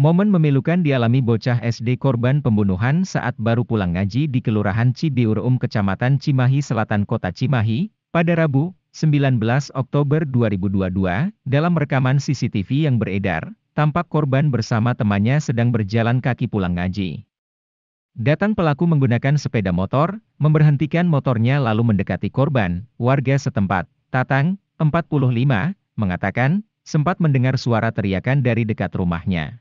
Momen memilukan dialami bocah SD korban pembunuhan saat baru pulang ngaji di Kelurahan Cibiurum, Kecamatan Cimahi Selatan Kota Cimahi, pada Rabu, 19 Oktober 2022, dalam rekaman CCTV yang beredar, tampak korban bersama temannya sedang berjalan kaki pulang ngaji. Datang pelaku menggunakan sepeda motor, memberhentikan motornya lalu mendekati korban, warga setempat, Tatang, 45, mengatakan, sempat mendengar suara teriakan dari dekat rumahnya.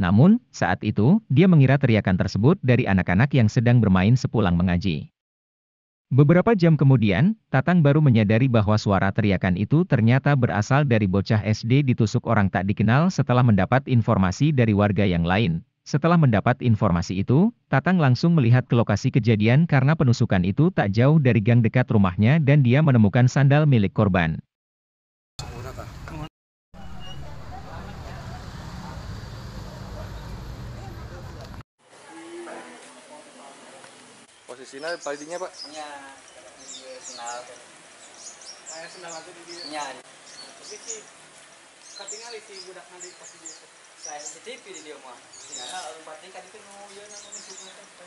Namun, saat itu, dia mengira teriakan tersebut dari anak-anak yang sedang bermain sepulang mengaji. Beberapa jam kemudian, Tatang baru menyadari bahwa suara teriakan itu ternyata berasal dari bocah SD ditusuk orang tak dikenal setelah mendapat informasi dari warga yang lain. Setelah mendapat informasi itu, Tatang langsung melihat ke lokasi kejadian karena penusukan itu tak jauh dari gang dekat rumahnya dan dia menemukan sandal milik korban. di sini paldinya pak iya senal kayak senal aja di dia iya tapi sih ketinggalan di budak nanti pasti dia saya di TV di dia mah ya orang pating kan itu mau ya namanya sih kan